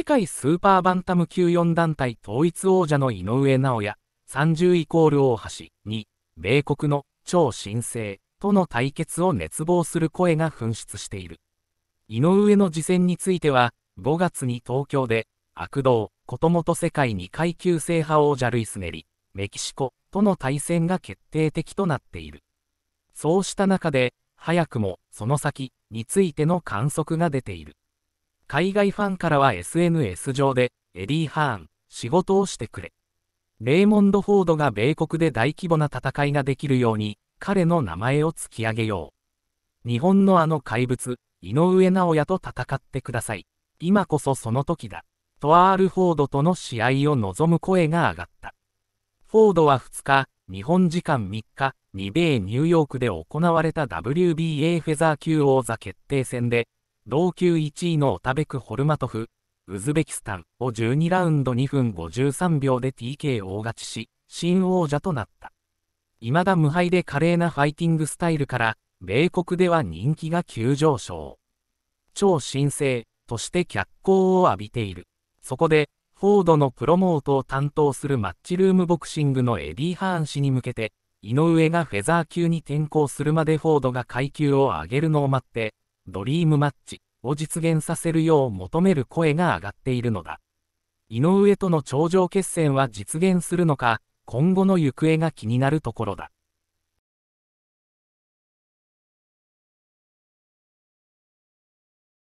世界スーパーバンタム級4団体統一王者の井上尚弥、30イコール大橋に、米国の超新星との対決を熱望する声が噴出している。井上の次戦については、5月に東京で、悪道、こともと世界2階級制覇王者ルイスネリ、メキシコとの対戦が決定的となっている。そうした中で、早くもその先についての観測が出ている。海外ファンからは SNS 上で、エディ・ハーン、仕事をしてくれ。レイモンド・フォードが米国で大規模な戦いができるように、彼の名前を突き上げよう。日本のあの怪物、井上尚弥と戦ってください。今こそその時だ。とアール・フォードとの試合を望む声が上がった。フォードは2日、日本時間3日、2米ニューヨークで行われた WBA フェザー級王座決定戦で、同級1位のオタベク・ホルマトフ、ウズベキスタンを12ラウンド2分53秒で t k 大勝ちし、新王者となった。未だ無敗で華麗なファイティングスタイルから、米国では人気が急上昇。超新星として脚光を浴びている。そこで、フォードのプロモートを担当するマッチルームボクシングのエディ・ハーン氏に向けて、井上がフェザー級に転向するまでフォードが階級を上げるのを待って、ドリームマッチを実現させるよう求める声が上がっているのだ。井上との頂上決戦は実現するのか、今後の行方が気になるところだ。